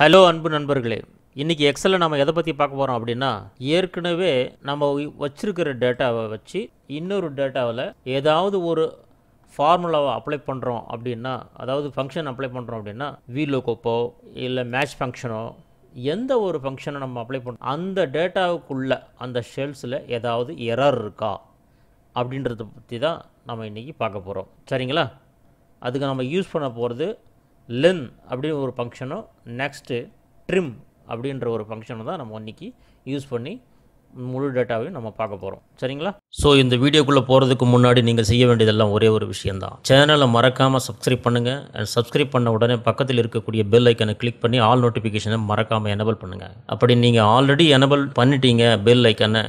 Hello அன்பு நண்பர்களே இன்றைக்கி எக்ஸலில் நம்ம எதை பற்றி பார்க்க போகிறோம் அப்படின்னா ஏற்கனவே நம்ம வச்சுருக்கிற டேட்டாவை வச்சு இன்னொரு டேட்டாவில் ஏதாவது ஒரு ஃபார்முலாவை அப்ளை பண்ணுறோம் அப்படின்னா அதாவது ஃபங்க்ஷன் அப்ளை பண்ணுறோம் அப்படின்னா வீலோகோப்போ இல்லை மேட்ச் ஃபங்க்ஷனோ எந்த ஒரு ஃபங்க்ஷனை நம்ம அப்ளை பண்ணோம் அந்த டேட்டாவுக்குள்ளே அந்த ஷெல்ஸில் ஏதாவது எரர் இருக்கா அப்படின்றத பற்றி தான் நம்ம இன்றைக்கி பார்க்க போகிறோம் சரிங்களா அதுக்கு நம்ம யூஸ் பண்ண போகிறது லென் அப்படின்னு ஒரு ஃபங்க்ஷனும் நெக்ஸ்ட்டு ட்ரிம் அப்படின்ற ஒரு ஃபங்க்ஷனும் தான் நம்ம இன்றைக்கி யூஸ் பண்ணி முழு டேட்டாவையும் நம்ம பார்க்க போகிறோம் சரிங்களா ஸோ இந்த வீடியோக்குள்ளே போகிறதுக்கு முன்னாடி நீங்கள் செய்ய வேண்டியதெல்லாம் ஒரே ஒரு விஷயந்தான் சேனலை மறக்காமல் சப்ஸ்கிரைப் பண்ணுங்கள் அண்ட் சப்ஸ்கிரைப் பண்ண உடனே பக்கத்தில் இருக்கக்கூடிய பெல் ஐக்கனை கிளிக் பண்ணி ஆல் நோட்டிஃபிகேஷனை மறக்காமல் எனபிள் பண்ணுங்கள் அப்படி நீங்கள் ஆல்ரெடி எனபிள் பண்ணிட்டீங்க பெல் ஐக்கனை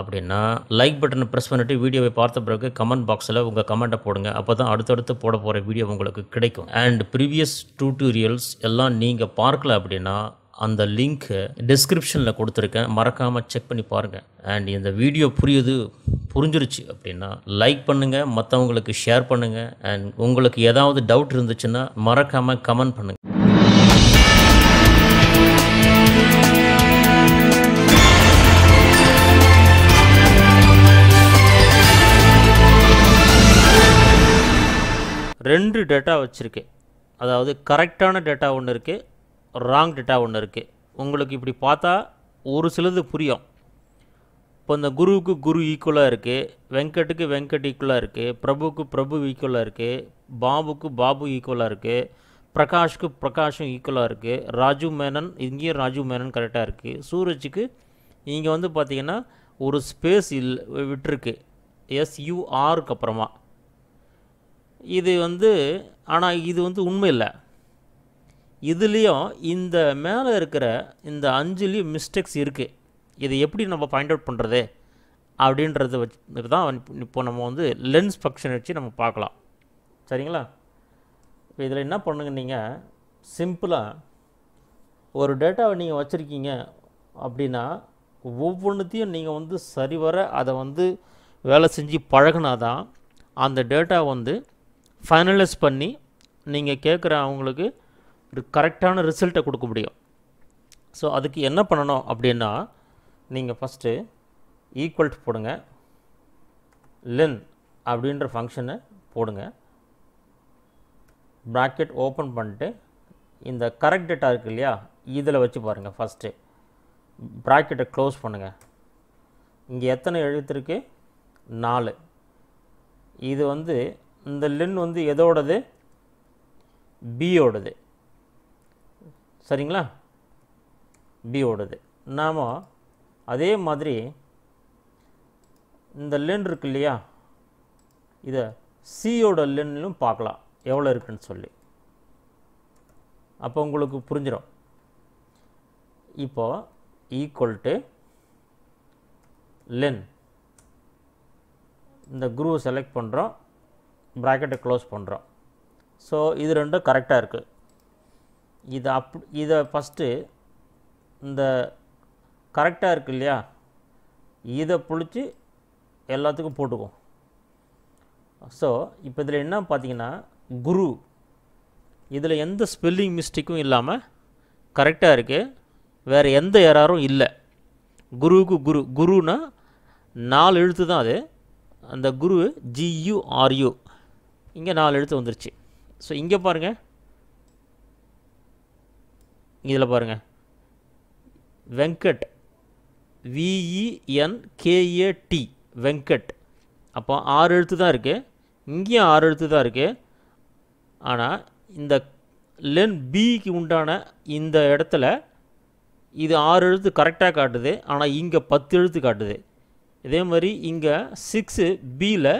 அப்படின்னா லைக் பட்டனை ப்ரெஸ் பண்ணிவிட்டு வீடியோவை பார்த்த பிறகு கமெண்ட் பாக்ஸில் உங்கள் கமெண்ட்டை போடுங்க அப்போ தான் அடுத்தடுத்து போட போகிற வீடியோ உங்களுக்கு கிடைக்கும் அண்ட் ப்ரீவியஸ் டியூட்டோரியல்ஸ் எல்லாம் நீங்கள் பார்க்கல அப்படின்னா அந்த லிங்க்கு டிஸ்கிரிப்ஷனில் கொடுத்துருக்கேன் மறக்காமல் செக் பண்ணி பாருங்கள் அண்ட் இந்த வீடியோ புரியுது புரிஞ்சிருச்சு அப்படின்னா லைக் பண்ணுங்கள் மற்றவங்களுக்கு ஷேர் பண்ணுங்கள் அண்ட் உங்களுக்கு ஏதாவது டவுட் இருந்துச்சுன்னா மறக்காமல் கமெண்ட் பண்ணுங்கள் ரெண்டு டேட்டா வச்சுருக்கு அதாவது கரெக்டான டேட்டா ஒன்று இருக்குது ராங் டேட்டா ஒன்று இருக்குது உங்களுக்கு இப்படி பார்த்தா ஒரு சிலது புரியும் இப்போ இந்த குருவுக்கு குரு ஈக்குவலாக இருக்குது வெங்கட்டுக்கு வெங்கட் ஈக்குவலாக இருக்குது பிரபுவுக்கு பிரபு ஈக்குவலாக இருக்குது பாபுக்கு பாபு ஈக்குவலாக இருக்குது பிரகாஷ்க்கு பிரகாஷும் ஈக்குவலாக இருக்குது ராஜு மேனன் இங்கேயும் ராஜு மேனன் கரெக்டாக இருக்குது சூரஜுக்கு இங்கே வந்து பார்த்திங்கன்னா ஒரு ஸ்பேஸ் இல் விட்டுருக்கு எஸ்யூஆருக்கு அப்புறமா இது வந்து ஆனால் இது வந்து உண்மை இல்லை இதுலேயும் இந்த மேலே இருக்கிற இந்த அஞ்சுலேயும் மிஸ்டேக்ஸ் இருக்குது இதை எப்படி நம்ம ஃபைண்ட் அவுட் பண்ணுறது அப்படின்றத வச்சு தான் இப்போ நம்ம வந்து லென்ஸ் ஃபங்க்ஷன் வச்சு நம்ம பார்க்கலாம் சரிங்களா இப்போ இதில் என்ன பண்ணுங்க நீங்கள் சிம்பிளாக ஒரு டேட்டாவை நீங்கள் வச்சுருக்கீங்க அப்படின்னா ஒவ்வொன்றுத்தையும் நீங்கள் வந்து சரிவர அதை வந்து வேலை செஞ்சு பழகினா தான் அந்த டேட்டா வந்து ஃபைனலைஸ் பண்ணி நீங்கள் கேட்குற அவங்களுக்கு கரெக்டான ரிசல்ட்டை கொடுக்க முடியும் ஸோ அதுக்கு என்ன பண்ணணும் அப்படின்னா நீங்கள் ஃபஸ்ட்டு ஈக்குவல்ட் போடுங்க லென் அப்படின்ற ஃபங்க்ஷனை போடுங்க ப்ராக்கெட் ஓப்பன் பண்ணிட்டு இந்த கரெக்ட் டேட்டா இருக்குது இல்லையா இதில் வச்சு பாருங்கள் ஃபஸ்ட்டு ப்ராக்கெட்டை க்ளோஸ் பண்ணுங்கள் இங்கே எத்தனை எழுத்துருக்கு நாலு இது வந்து இந்த லென் வந்து எதோடது பியோடது சரிங்களா பியோடது நாம் அதே மாதிரி இந்த லென் இருக்கு இல்லையா இதை சியோட லென்லும் பார்க்கலாம் எவ்வளோ இருக்குன்னு சொல்லி அப்போ உங்களுக்கு புரிஞ்சிடும் இப்போது ஈக்குவல் டு லென் இந்த குரூவை செலக்ட் பண்ணுறோம் ப்ராக்கெட்டை க்ளோஸ் பண்ணுறோம் ஸோ இது ரெண்டும் கரெக்டாக இருக்குது இது அப் இதை ஃபஸ்ட்டு இந்த கரெக்டாக இருக்கு இல்லையா இதை பிடிச்சி எல்லாத்துக்கும் போட்டுக்குவோம் ஸோ இப்போ இதில் என்ன பார்த்தீங்கன்னா குரு இதில் எந்த ஸ்பெல்லிங் மிஸ்டேக்கும் இல்லாமல் கரெக்டாக இருக்குது வேறு எந்த எராரும் இல்லை குருவுக்கு குரு குருனா நாலு எழுத்து தான் அது அந்த குரு ஜியுஆர்யு இங்கே நாலு எழுத்து வந்துருச்சு ஸோ இங்கே பாருங்கள் இதில் பாருங்கள் Venkat V E N K A T e e Venkat அப்போ ஆறு எழுத்து தான் இருக்குது இங்கேயும் ஆறு எழுத்து தான் இருக்குது ஆனால் இந்த லென் பிக்கு உண்டான இந்த இடத்துல இது ஆறு எழுத்து கரெக்டாக காட்டுது ஆனால் இங்கே பத்து எழுத்து காட்டுது இதே மாதிரி இங்கே சிக்ஸு பியில்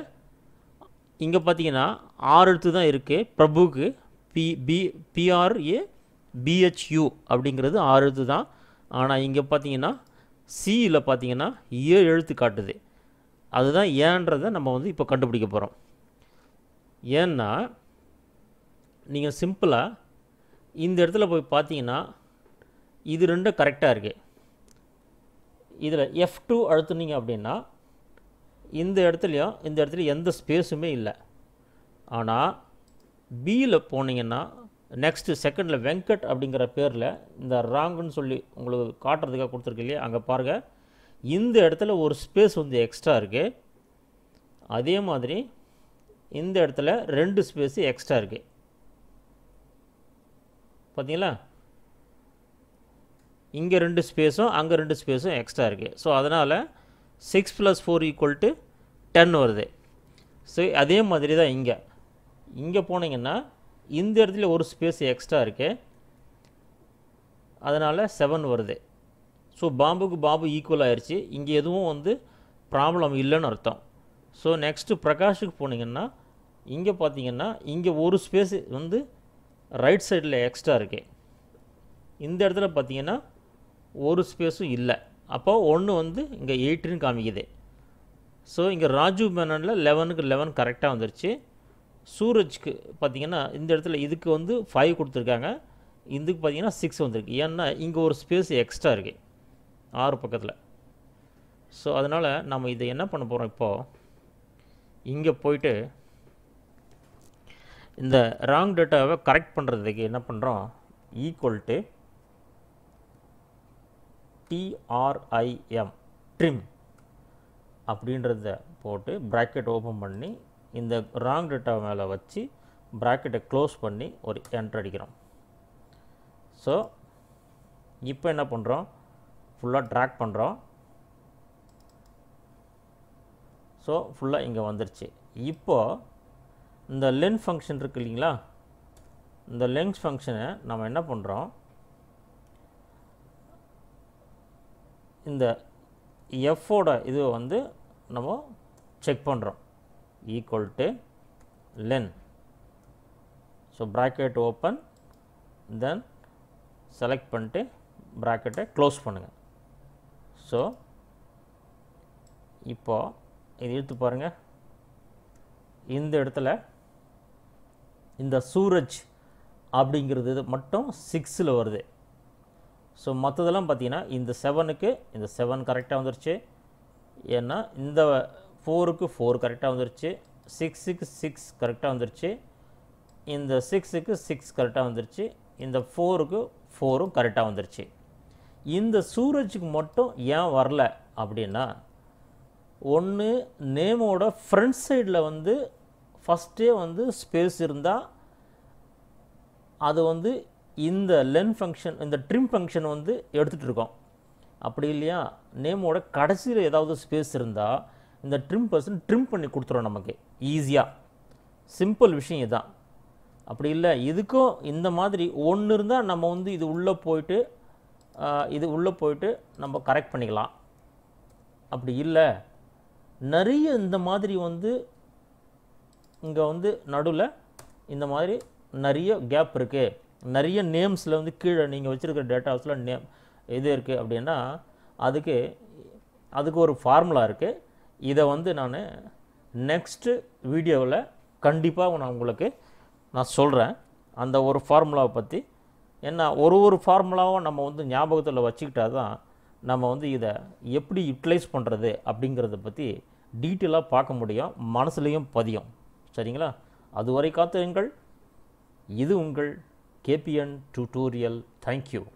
இங்கே பார்த்தீங்கன்னா ஆறு எழுத்து தான் இருக்குது பிரபுக்கு பி பி பிஆர்ஏ பிஹெச்யூ அப்படிங்கிறது ஆறு எழுத்து தான் ஆனால் இங்கே பார்த்தீங்கன்னா சியில் பார்த்தீங்கன்னா ஏழு எழுத்து காட்டுது அதுதான் ஏன்றதை நம்ம வந்து இப்போ கண்டுபிடிக்க போகிறோம் ஏன்னா நீங்கள் சிம்பிளாக இந்த இடத்துல போய் பார்த்தீங்கன்னா இது ரெண்டும் கரெக்டாக இருக்குது இதில் எஃப் டூ அழுத்துனீங்க அப்படின்னா இந்த இடத்துலையும் இந்த இடத்துல எந்த ஸ்பேஸுமே இல்லை ஆனால் பியில் போனீங்கன்னா நெக்ஸ்ட்டு செகண்டில் வெங்கட் அப்படிங்கிற பேரில் இந்த ராங்குன்னு சொல்லி உங்களுக்கு காட்டுறதுக்காக கொடுத்துருக்கு இல்லையா அங்கே பாருங்கள் இந்த இடத்துல ஒரு ஸ்பேஸ் வந்து எக்ஸ்ட்ரா இருக்குது அதே மாதிரி இந்த இடத்துல ரெண்டு ஸ்பேஸு எக்ஸ்ட்ரா இருக்குது பார்த்தீங்களா இங்கே ரெண்டு ஸ்பேஸும் அங்கே ரெண்டு ஸ்பேஸும் எக்ஸ்ட்ரா இருக்குது ஸோ அதனால் six plus four equal to ten வருது ஸோ அதே மாதிரி தான் இங்கே இங்கே போனீங்கன்னா இந்த இடத்துல ஒரு ஸ்பேஸ் எக்ஸ்ட்ரா இருக்குது அதனால் செவன் வருது ஸோ பாம்புக்கு பாம்பு ஈக்குவல் ஆயிடுச்சு இங்கே எதுவும் வந்து ப்ராப்ளம் இல்லைன்னு அர்த்தம் ஸோ நெக்ஸ்ட்டு பிரகாஷுக்கு போனீங்கன்னா இங்கே பார்த்தீங்கன்னா இங்கே ஒரு ஸ்பேஸ் வந்து ரைட் சைடில் எக்ஸ்ட்ரா இருக்குது இந்த இடத்துல பார்த்தீங்கன்னா ஒரு ஸ்பேஸும் இல்லை அப்போது ஒன்று வந்து இங்கே எயிட்டுன்னு காமிக்குது ஸோ இங்கே ராஜு மேனனில் லெவனுக்கு லெவன் கரெக்டாக வந்துருச்சு சூரஜ்க்கு பார்த்திங்கன்னா இந்த இடத்துல இதுக்கு வந்து ஃபைவ் கொடுத்துருக்காங்க இதுக்கு பார்த்திங்கன்னா சிக்ஸ் வந்திருக்கு ஏன்னா இங்கே ஒரு ஸ்பேஸ் எக்ஸ்ட்ரா இருக்குது ஆறு பக்கத்தில் ஸோ அதனால் நம்ம இதை என்ன பண்ண போகிறோம் இப்போது இங்கே போயிட்டு இந்த ராங் டேட்டாவை கரெக்ட் பண்ணுறதுக்கு என்ன பண்ணுறோம் ஈக்குவல் டு டிஆர்ஐஎம் ட்ரிம் அப்படின்றத போட்டு ப்ராக்கெட் ஓப்பன் பண்ணி இந்த ராங் data மேலே வச்சு ப்ராக்கெட்டை க்ளோஸ் பண்ணி ஒரு என்ட்ரு அடிக்கிறோம் ஸோ இப்போ என்ன பண்ணுறோம் ஃபுல்லாக ட்ராக் பண்ணுறோம் ஸோ ஃபுல்லாக இங்கே வந்துருச்சு இப்போது இந்த லென்ஸ் ஃபங்க்ஷன் இருக்குது இல்லைங்களா இந்த லென்ஸ் ஃபங்க்ஷனை நம்ம என்ன பண்ணுறோம் இந்த எஃபோட இது வந்து நம்ம செக் பண்ணுறோம் equal to len so bracket open then select பண்ணிட்டு ப்ராக்கெட்டை க்ளோஸ் பண்ணுங்கள் ஸோ இப்போ இது இழுத்து பாருங்கள் இந்த இடத்துல இந்த சூரஜ் அப்படிங்கிறது மட்டும் சிக்ஸில் வருது ஸோ மற்றதெல்லாம் பார்த்தீங்கன்னா இந்த செவனுக்கு இந்த செவன் கரெக்டாக வந்துருச்சு ஏன்னா இந்த ஃபோருக்கு ஃபோர் கரெக்டாக வந்துருச்சு சிக்ஸுக்கு சிக்ஸ் கரெக்டாக வந்துருச்சு இந்த சிக்ஸுக்கு சிக்ஸ் கரெக்டாக வந்துருச்சு இந்த ஃபோருக்கு ஃபோரும் கரெக்டாக வந்துருச்சு இந்த சூரஜுக்கு மட்டும் ஏன் வரல அப்படின்னா ஒன்று நேமோட ஃப்ரண்ட் சைடில் வந்து ஃபஸ்ட்டே வந்து ஸ்பேஸ் இருந்தால் அது வந்து இந்த லென் ஃபங்க்ஷன் இந்த ட்ரிம் ஃபங்க்ஷன் வந்து எடுத்துகிட்டு இருக்கோம் அப்படி இல்லையா நேமோட கடைசியில் ஏதாவது ஸ்பேஸ் இருந்தால் இந்த ட்ரிம் பர்சன் ட்ரிம் பண்ணி கொடுத்துரும் நமக்கு ஈஸியாக சிம்பிள் விஷயம் இதுதான் அப்படி இல்லை இதுக்கும் இந்த மாதிரி ஒன்று இருந்தால் நம்ம வந்து இது உள்ளே போயிட்டு இது உள்ளே போயிட்டு நம்ம கரெக்ட் பண்ணிக்கலாம் அப்படி இல்லை நிறைய இந்த மாதிரி வந்து இங்கே வந்து நடுவில் இந்த மாதிரி நிறைய கேப் இருக்குது நிறைய நேம்ஸில் வந்து கீழே நீங்கள் வச்சுருக்கிற டேட்டா ஹவுஸில் நேம் இது இருக்குது அப்படின்னா அதுக்கு அதுக்கு ஒரு ஃபார்முலா இருக்குது இதை வந்து நான் நெக்ஸ்ட்டு வீடியோவில் கண்டிப்பாக நான் உங்களுக்கு நான் சொல்கிறேன் அந்த ஒரு ஃபார்முலாவை பற்றி என்ன ஒரு ஒரு ஃபார்முலாவும் நம்ம வந்து ஞாபகத்தில் வச்சுக்கிட்டா தான் நம்ம வந்து இதை எப்படி யூட்டிலைஸ் பண்ணுறது அப்படிங்கிறத பற்றி டீட்டெயிலாக பார்க்க முடியும் மனசுலேயும் பதியும் சரிங்களா அதுவரை காத்திருங்கள் இது உங்கள் KPN tutorial. Thank you.